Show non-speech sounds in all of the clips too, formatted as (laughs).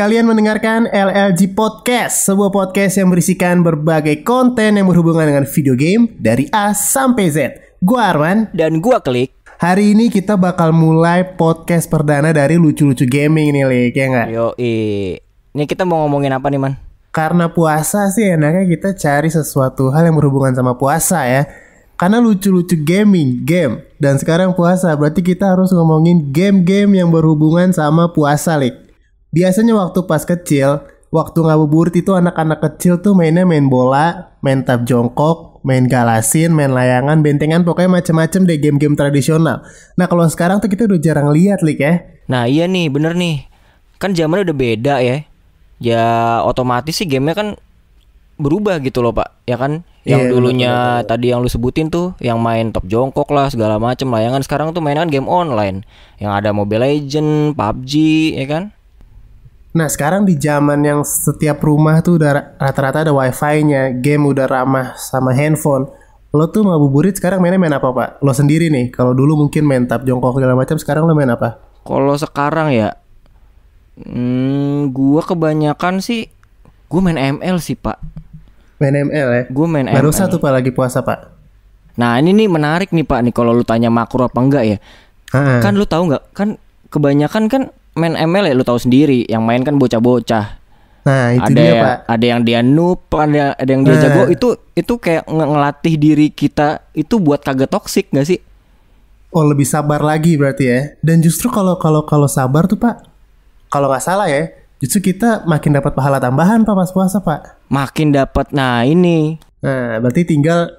Kalian mendengarkan LLG Podcast, sebuah podcast yang berisikan berbagai konten yang berhubungan dengan video game dari A sampai Z. Gua Arman dan gua Klik. Hari ini kita bakal mulai podcast perdana dari lucu-lucu gaming ini, Lik, ya nggak? Yo, ini kita mau ngomongin apa nih, Man? Karena puasa sih enaknya kita cari sesuatu hal yang berhubungan sama puasa ya. Karena lucu-lucu gaming, game. Dan sekarang puasa, berarti kita harus ngomongin game-game yang berhubungan sama puasa, Lik biasanya waktu pas kecil waktu ngabuburit itu anak-anak kecil tuh mainnya main bola main tap jongkok main galasin, main layangan, bentengan, pokoknya macam-macam deh game-game tradisional. Nah kalau sekarang tuh kita udah jarang lihat, Lik ya. Nah iya nih, bener nih. Kan zamannya udah beda ya. Ya otomatis sih gamenya kan berubah gitu loh pak, ya kan? Yang yeah, iya, dulunya betul, betul. tadi yang lu sebutin tuh, yang main top jongkok lah segala macam layangan. Sekarang tuh mainan game online, yang ada Mobile Legend, PUBG, ya kan? Nah sekarang di zaman yang setiap rumah tuh udah rata-rata ada wifi-nya, game udah ramah sama handphone. Lo tuh mau buburit sekarang mainnya main apa pak? Lo sendiri nih, kalau dulu mungkin main tap jongkok segala macam, sekarang lo main apa? Kalau sekarang ya, hmm, gua kebanyakan sih, gua main ML sih pak. Main ML ya? Gua main ML. Baru satu pak lagi puasa pak. Nah ini nih menarik nih pak nih kalau lu tanya makro apa enggak ya? Ha -ha. Kan lu tahu nggak? Kan kebanyakan kan main ML ya lu tahu sendiri, yang main kan bocah-bocah. Nah, itu ada dia, yang, Pak. Ada yang dia noob, ada ada yang dia nah. jago. Itu itu kayak ngelatih diri kita itu buat kagak toksik gak sih? Oh, lebih sabar lagi berarti ya. Dan justru kalau kalau kalau sabar tuh, Pak, kalau nggak salah ya, justru kita makin dapat pahala tambahan Pak pas puasa, Pak. Makin dapat. Nah, ini. Nah, berarti tinggal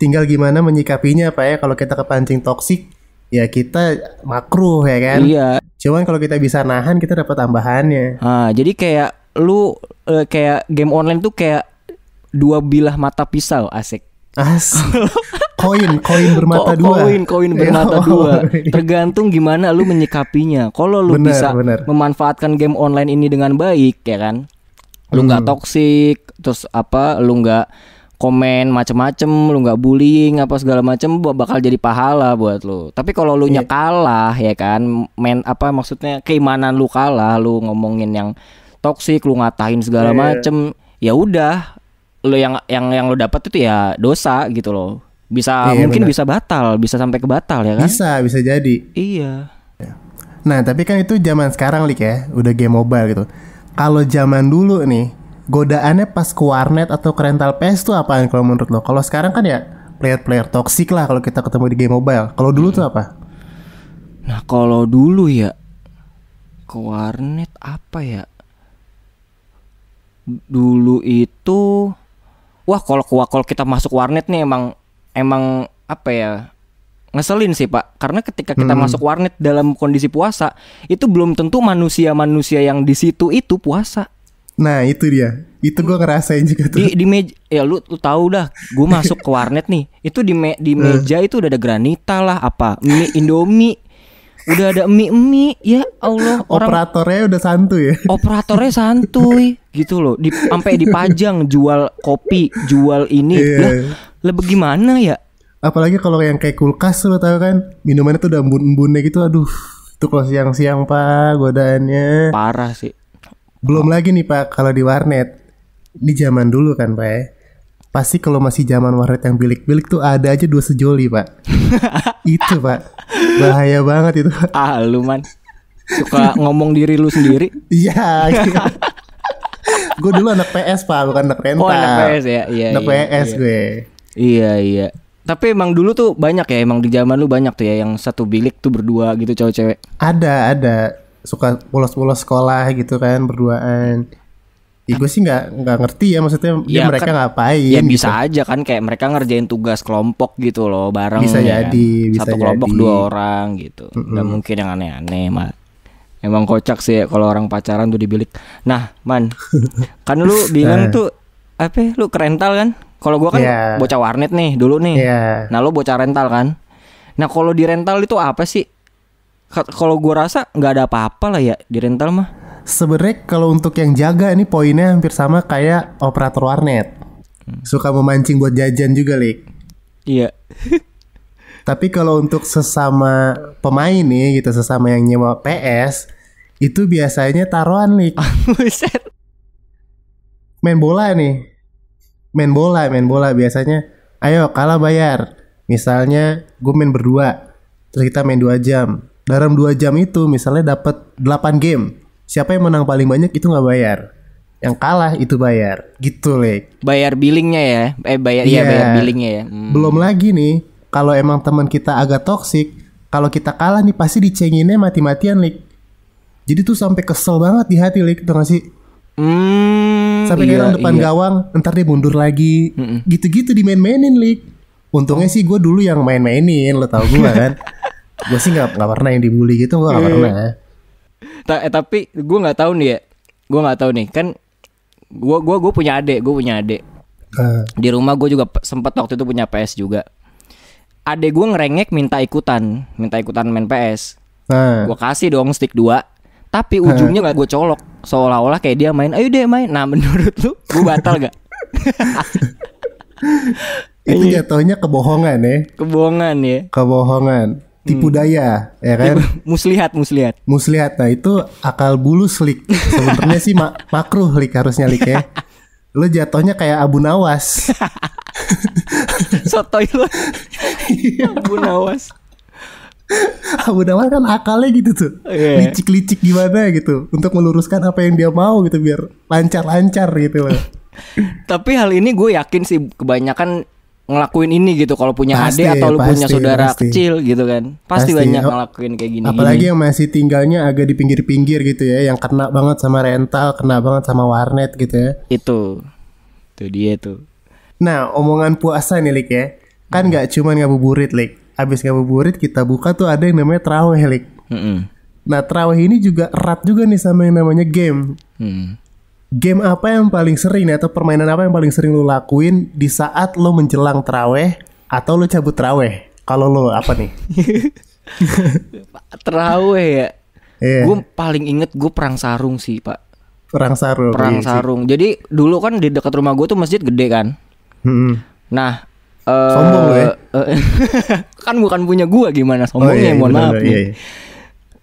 tinggal gimana menyikapinya Pak ya kalau kita kepancing toksik ya kita makruh ya kan. Iya. Cuman kalau kita bisa nahan kita dapat tambahannya. Ah, jadi kayak lu eh, kayak game online tuh kayak dua bilah mata pisau asik. Asik. (laughs) koin, koin bermata Ko dua. Koin, koin bermata (laughs) oh, dua. Tergantung gimana lu menyikapinya. Kalau lu bener, bisa bener. memanfaatkan game online ini dengan baik ya kan. Lu nggak hmm. toksik, terus apa? Lu nggak komen macem-macem lu nggak bullying apa segala macem bakal jadi pahala buat lu tapi kalau lu nya iya. kalah ya kan main apa maksudnya keimanan lu kalah lu ngomongin yang toksik lu ngatain segala yeah. macem ya udah lu yang yang yang lu dapat itu ya dosa gitu loh bisa yeah, mungkin bener. bisa batal bisa sampai ke batal ya kan bisa bisa jadi iya ya. nah tapi kan itu zaman sekarang lik ya udah game mobile gitu kalau zaman dulu nih godaannya pas ke warnet atau ke rental PS tuh apaan kalau menurut lo? Kalau sekarang kan ya player-player toksik lah kalau kita ketemu di game mobile. Kalau dulu hmm. tuh apa? Nah kalau dulu ya ke warnet apa ya? Dulu itu wah kalau kalau kita masuk warnet nih emang emang apa ya ngeselin sih pak karena ketika kita hmm. masuk warnet dalam kondisi puasa itu belum tentu manusia-manusia yang di situ itu puasa Nah itu dia. Itu gue ngerasain juga tuh. Di, di meja, ya lu, lu tahu dah. Gue masuk ke warnet nih. Itu di me, di eh. meja itu udah ada granita lah, apa mie Indomie. Udah ada mie mie ya Allah. Orang, operatornya udah santuy ya. Operatornya santuy gitu loh. Di sampai dipajang jual kopi, jual ini. Yeah. Lah, lebih gimana ya? Apalagi kalau yang kayak kulkas lo tau kan minumannya tuh udah embun-embunnya gitu aduh itu kalau siang-siang pak godaannya parah sih belum oh. lagi nih Pak kalau di warnet. Ini zaman dulu kan Pak ya. Pasti kalau masih zaman warnet yang bilik-bilik tuh ada aja dua sejoli Pak. (laughs) itu Pak. Bahaya banget itu. Ah lu man. Suka ngomong diri lu sendiri. Iya. iya. gue dulu anak PS Pak, bukan anak rental. Oh, anak PS ya. Iya. Anak iya, PS iya. gue. Iya, iya. Tapi emang dulu tuh banyak ya, emang di zaman lu banyak tuh ya yang satu bilik tuh berdua gitu cowok-cewek. Ada, ada suka bolos-bolos sekolah gitu kan berduaan Ya, gue sih nggak nggak ngerti ya maksudnya ya, mereka kan, ngapain ya gitu. bisa aja kan kayak mereka ngerjain tugas kelompok gitu loh bareng bisa ya, jadi bisa satu jadi. kelompok dua orang gitu mm -hmm. Gak mungkin yang aneh-aneh mah emang kocak sih ya kalau orang pacaran tuh dibilik nah man (laughs) kan lu bilang nah. tuh apa ya, lu kerental kan kalau gua kan yeah. bocah warnet nih dulu nih yeah. nah lu bocah rental kan nah kalau di rental itu apa sih kalau gue rasa nggak ada apa-apa lah ya di rental mah sebenarnya kalau untuk yang jaga ini poinnya hampir sama kayak operator warnet hmm. suka memancing buat jajan juga lik iya (laughs) tapi kalau untuk sesama pemain nih gitu sesama yang nyewa PS itu biasanya taruhan lik (laughs) main bola nih main bola main bola biasanya ayo kalah bayar misalnya gue main berdua terus kita main dua jam dalam dua jam itu misalnya dapat 8 game siapa yang menang paling banyak itu nggak bayar yang kalah itu bayar gitu le bayar billingnya ya eh bayar yeah. iya bayar billingnya ya hmm. belum lagi nih kalau emang teman kita agak toksik kalau kita kalah nih pasti dicenginnya mati-matian lik. jadi tuh sampai kesel banget di hati lik. tuh ngasih hmm, sampai iya, kadang depan iya. gawang ntar dia mundur lagi gitu gitu di dimain-mainin lik. untungnya sih gue dulu yang main-mainin lo tau gue kan (laughs) gue sih nggak nggak pernah yang dibully gitu gue nggak iya. pernah ya. Ta eh, tapi gue nggak tahu nih ya gue nggak tahu nih kan gue gua gue punya adik gue punya adik uh. di rumah gue juga sempet waktu itu punya PS juga adik gue ngerengek minta ikutan minta ikutan main PS uh. Eh. gue kasih dong stick dua tapi eh. ujungnya nggak gue colok seolah-olah kayak dia main ayo deh main nah (laughs) menurut lu gue batal gak itu iya. jatuhnya kebohongan ya kebohongan ya kebohongan tipu hmm. daya hmm. ya kan (laughs) muslihat muslihat muslihat nah itu akal bulu selik sebenarnya sih mak (laughs) makruh lik harusnya lik ya lo jatuhnya kayak Abu Nawas (laughs) sotoy lo iya. Abu Nawas Abu Nawas kan akalnya gitu tuh yeah. licik-licik gimana gitu untuk meluruskan apa yang dia mau gitu biar lancar-lancar gitu loh tapi hal ini gue yakin sih kebanyakan ngelakuin ini gitu kalau punya pasti, adik atau lu pasti, punya saudara pasti. kecil gitu kan pasti, pasti banyak oh, ngelakuin kayak gini apalagi gini. yang masih tinggalnya agak di pinggir-pinggir gitu ya yang kena banget sama rental kena banget sama warnet gitu ya itu itu dia tuh nah omongan puasa nih lik ya kan hmm. nggak cuman ngabuburit lik abis ngabuburit kita buka tuh ada yang namanya terawih lik mm nah terawih ini juga erat juga nih sama yang namanya game mm. Game apa yang paling sering atau permainan apa yang paling sering lo lakuin di saat lo menjelang traweh atau lo cabut traweh? Kalau lo apa nih? (laughs) traweh ya. Yeah. Gue paling inget gue perang sarung sih pak. Perang sarung. Perang iya sarung. Sih. Jadi dulu kan di dekat rumah gue tuh masjid gede kan. Mm-hmm. Nah. Uh, Sombong ya? eh, gue. (laughs) kan bukan punya gue gimana sombongnya? Oh, iya, iya, mohon bener, maaf iya, iya. nih.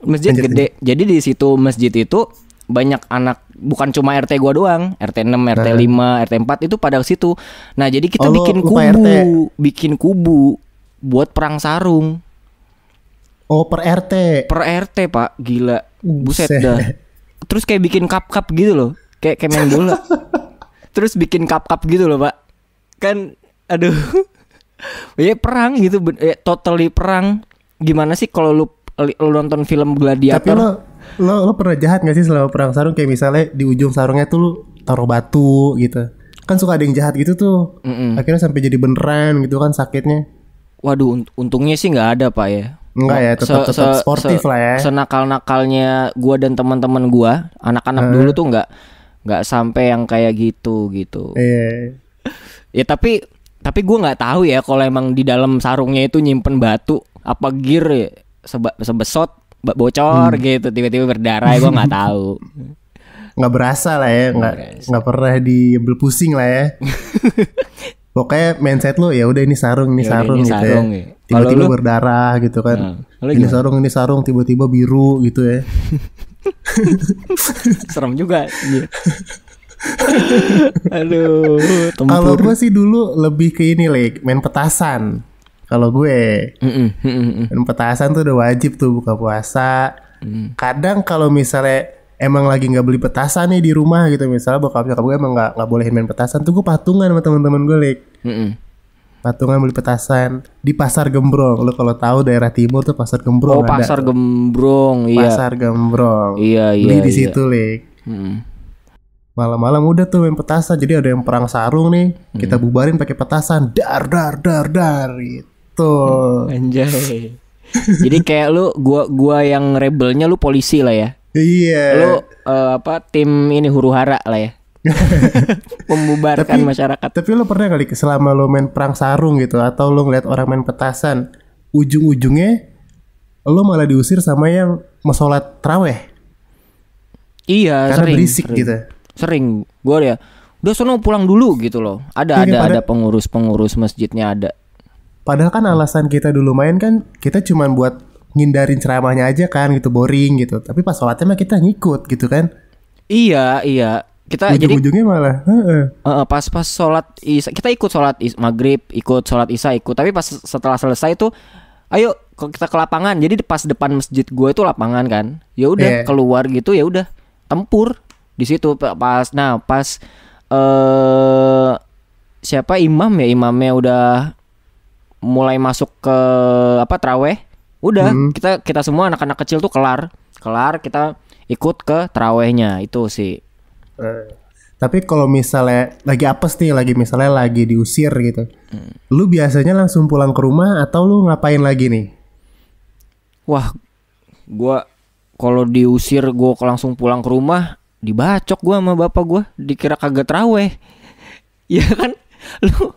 Masjid, masjid gede. Jadi di situ masjid itu banyak anak bukan cuma RT gua doang, RT 6, RT lima 5, RT 4 itu pada situ. Nah, jadi kita oh, bikin kubu, RT. bikin kubu buat perang sarung. Oh, per RT. Per RT, Pak. Gila. Buset dah. Terus kayak bikin cup-cup gitu loh. Kayak kayak main bola. (laughs) Terus bikin cup-cup gitu loh, Pak. Kan aduh. (laughs) ya perang gitu, ya, totally perang. Gimana sih kalau lu, lu nonton film Gladiator? Tapi lo lo lo pernah jahat gak sih selama perang sarung kayak misalnya di ujung sarungnya tuh lo taruh batu gitu kan suka ada yang jahat gitu tuh Mm-mm. akhirnya sampai jadi beneran gitu kan sakitnya waduh untungnya sih nggak ada pak ya Enggak ya, tetap se, sportif se, lah ya. Senakal-nakalnya gua dan teman-teman gua, anak-anak hmm. dulu tuh nggak nggak sampai yang kayak gitu gitu. Iya. Yeah. ya tapi tapi gua nggak tahu ya kalau emang di dalam sarungnya itu nyimpen batu apa gear ya, sebesot bocor hmm. gitu tiba-tiba berdarah gue nggak tahu (laughs) nggak berasa lah ya nggak nggak pernah diambil pusing lah ya (laughs) pokoknya mindset lo ya udah ini sarung ini Yaudah, sarung ini gitu ya. sarung, ya tiba-tiba ya. berdarah gitu kan nah, ini sarung ini sarung tiba-tiba biru gitu ya (laughs) serem juga iya. aduh kalau gue sih dulu lebih ke ini like main petasan kalau gue, mm -mm. petasan tuh udah wajib tuh buka puasa. Kadang kalau misalnya emang lagi nggak beli petasan nih di rumah gitu misalnya bokap nyokap gue emang nggak nggak boleh main petasan tuh gue patungan sama teman-teman gue lek. Patungan beli petasan di pasar Gembrong. Lo kalau tahu daerah timur tuh pasar Gembrong. Oh ada. pasar Gembrong, iya. Pasar Gembrong. Iya iya. Beli di iya. situ lek. malam-malam udah tuh main petasan jadi ada yang perang sarung nih kita bubarin pakai petasan dar dar dar dar gitu Betul. Anjay. Jadi kayak lu gua gua yang rebelnya lu polisi lah ya. Iya. Lu uh, apa tim ini huru hara lah ya. (laughs) Membubarkan tapi, masyarakat. Tapi lu pernah kali selama lu main perang sarung gitu atau lu ngeliat orang main petasan, ujung-ujungnya lu malah diusir sama yang mesolat traweh. Iya, Karena sering. berisik sering. gitu. Sering. Gua ya, udah sono pulang dulu gitu loh. Ada ya, ada ada pengurus-pengurus masjidnya ada Padahal kan alasan kita dulu main kan kita cuman buat ngindarin ceramahnya aja kan gitu boring gitu. Tapi pas sholatnya mah kita ngikut gitu kan. Iya iya kita Ujung jadi ujungnya malah uh, pas pas sholat isa, kita ikut sholat is, maghrib ikut sholat isya ikut tapi pas setelah selesai itu ayo kita ke lapangan jadi pas depan masjid gue itu lapangan kan ya udah yeah. keluar gitu ya udah tempur di situ pas nah pas eh uh, siapa imam ya imamnya udah mulai masuk ke apa traweh udah hmm. kita kita semua anak-anak kecil tuh kelar kelar kita ikut ke trawehnya itu sih uh, tapi kalau misalnya lagi apes nih lagi misalnya lagi diusir gitu hmm. lu biasanya langsung pulang ke rumah atau lu ngapain lagi nih wah gua kalau diusir gua langsung pulang ke rumah dibacok gua sama bapak gua dikira kagak traweh (laughs) ya kan lu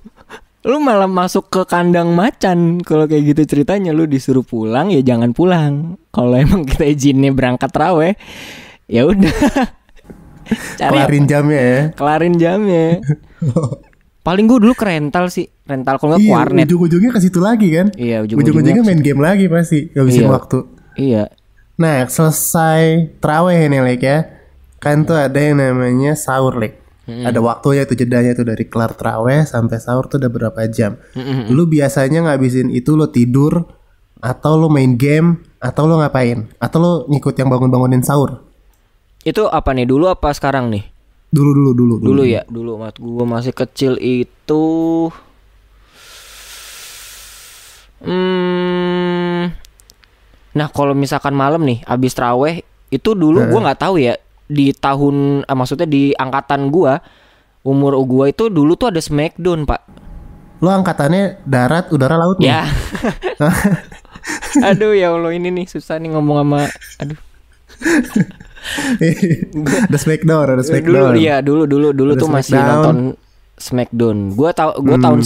lu malah masuk ke kandang macan kalau kayak gitu ceritanya lu disuruh pulang ya jangan pulang kalau emang kita izinnya berangkat rawe ya udah (laughs) kelarin jamnya ya kelarin jamnya (laughs) paling gue dulu ke rental sih rental kalau nggak iya, warnet ujung-ujungnya ke situ lagi kan iya ujung-ujungnya ujung main game lagi pasti ngabisin iya, waktu iya nah selesai teraweh nih like ya kan tuh ada yang namanya sahur like Mm-hmm. Ada waktunya itu jedanya itu dari kelar traweh sampai sahur tuh udah berapa jam. Mm-hmm. Lu biasanya ngabisin itu lu tidur atau lu main game atau lu ngapain? Atau lu ngikut yang bangun-bangunin sahur? Itu apa nih dulu apa sekarang nih? Dulu dulu dulu dulu, dulu ya, dulu mat gua masih kecil itu Hmm. Nah, kalau misalkan malam nih habis traweh itu dulu nah. gua nggak tahu ya di tahun eh, maksudnya di angkatan gua umur gua itu dulu tuh ada Smackdown, Pak. Lu angkatannya darat, udara, laut nih. Ya. (laughs) aduh ya Allah ini nih susah nih ngomong sama aduh. (laughs) ada Smackdown, ada Smackdown. Dulu ya, dulu dulu dulu ada tuh Smackdown. masih nonton Smackdown. Gua tau gua hmm. tahun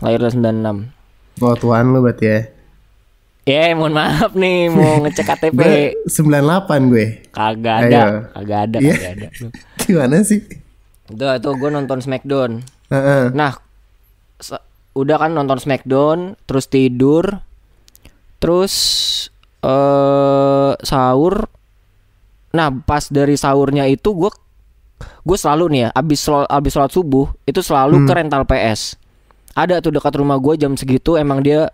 96, lahir tahun enam Oh, tuan lu berarti ya. Ya, yeah, mohon maaf nih mau ngecek KTP. (laughs) Sembilan delapan gue. Kagak ada, kagak ada, yeah. kagak ada. (laughs) Gimana sih? Itu itu gue nonton Smackdown. Uh -uh. Nah, udah kan nonton Smackdown, terus tidur, terus eh uh, sahur. Nah, pas dari sahurnya itu gue gue selalu nih ya abis sholat, abis sholat subuh itu selalu hmm. ke rental PS ada tuh dekat rumah gue jam segitu emang dia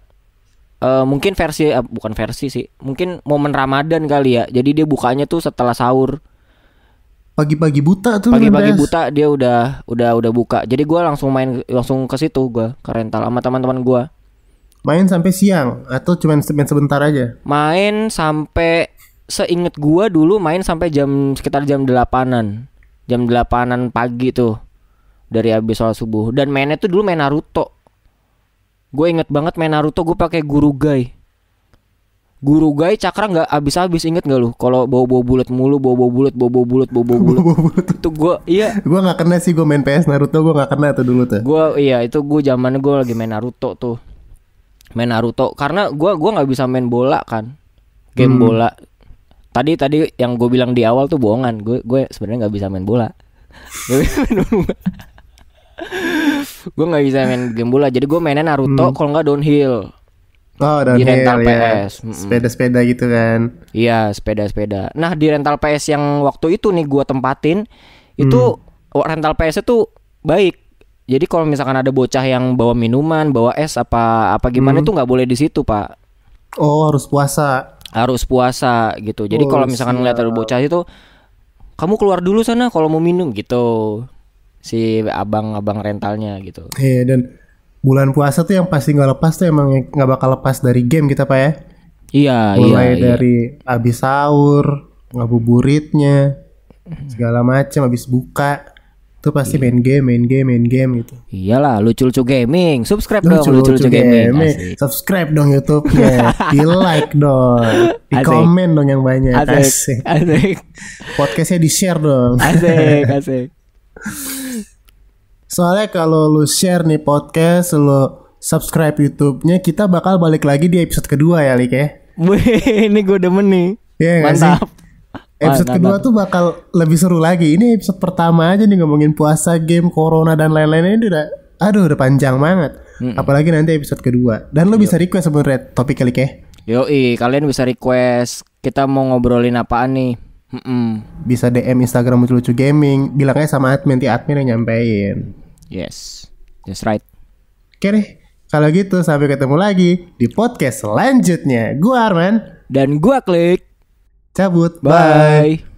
uh, mungkin versi uh, bukan versi sih mungkin momen Ramadan kali ya jadi dia bukanya tuh setelah sahur pagi-pagi buta tuh pagi-pagi buta dia udah udah udah buka jadi gue langsung main langsung ke situ gue ke rental sama teman-teman gue main sampai siang atau cuma main sebentar aja main sampai seinget gue dulu main sampai jam sekitar jam delapanan jam delapanan pagi tuh dari habis sholat subuh dan mainnya tuh dulu main Naruto Gue inget banget main Naruto gue pakai guru gay, Guru gay cakra nggak habis-habis inget nggak lu? Kalau bawa-bawa bulat mulu, bawa-bawa bulat, bawa-bawa bulat, bawa-bawa bulat. itu gue iya. gue nggak kena sih gue main PS Naruto gue nggak kena tuh dulu tuh. Gue iya itu gue zaman gue lagi main Naruto tuh. Main Naruto karena gue gue nggak bisa main bola kan. Game hmm. bola. Tadi tadi yang gue bilang di awal tuh bohongan. Gue gue sebenarnya nggak bisa main bola. (laughs) gue nggak bisa main game bola jadi gue mainnya Naruto hmm. kalau nggak downhill Oh, di rental ya. PS. Hmm. Sepeda-sepeda gitu kan. Iya, sepeda-sepeda. Nah, di rental PS yang waktu itu nih gue tempatin hmm. itu hmm. rental PS itu baik. Jadi kalau misalkan ada bocah yang bawa minuman, bawa es apa apa gimana hmm. itu nggak boleh di situ, Pak. Oh, harus puasa. Harus puasa gitu. Jadi oh, kalau misalkan ngeliat ada bocah itu kamu keluar dulu sana kalau mau minum gitu si abang-abang rentalnya gitu. Iya yeah, dan bulan puasa tuh yang pasti nggak lepas tuh emang nggak bakal lepas dari game kita pak ya. Iya Mulai iya. iya. dari iya. abis sahur, ngabuburitnya, hmm. segala macam abis buka itu pasti iya. main game, main game, main game gitu. Iyalah, lucu-lucu gaming. Subscribe lucu, dong lucu-lucu gaming. gaming. Subscribe dong YouTube-nya. (laughs) di like dong. Di komen dong yang banyak. Asik. Asik. asik. Podcastnya di share dong. Asik, (laughs) asik. Soalnya kalau lu share nih podcast, lu subscribe YouTube-nya, kita bakal balik lagi di episode kedua ya, Lik ya. Wih, ini gue demen nih. Iya yeah, Mantap. Sih? Episode Mantap. kedua tuh bakal lebih seru lagi. Ini episode pertama aja nih ngomongin puasa, game, corona dan lain-lainnya ini udah aduh udah panjang banget. Mm -mm. Apalagi nanti episode kedua. Dan lu bisa request sebenarnya topik kali ya. Yo, kalian bisa request kita mau ngobrolin apaan nih? Mm -mm. Bisa DM Instagram lucu-lucu gaming, bilangnya sama admin, ti admin yang nyampein. Yes, that's right. Oke deh, kalau gitu sampai ketemu lagi di podcast selanjutnya. Gua Arman dan gua Klik. Cabut. Bye. Bye.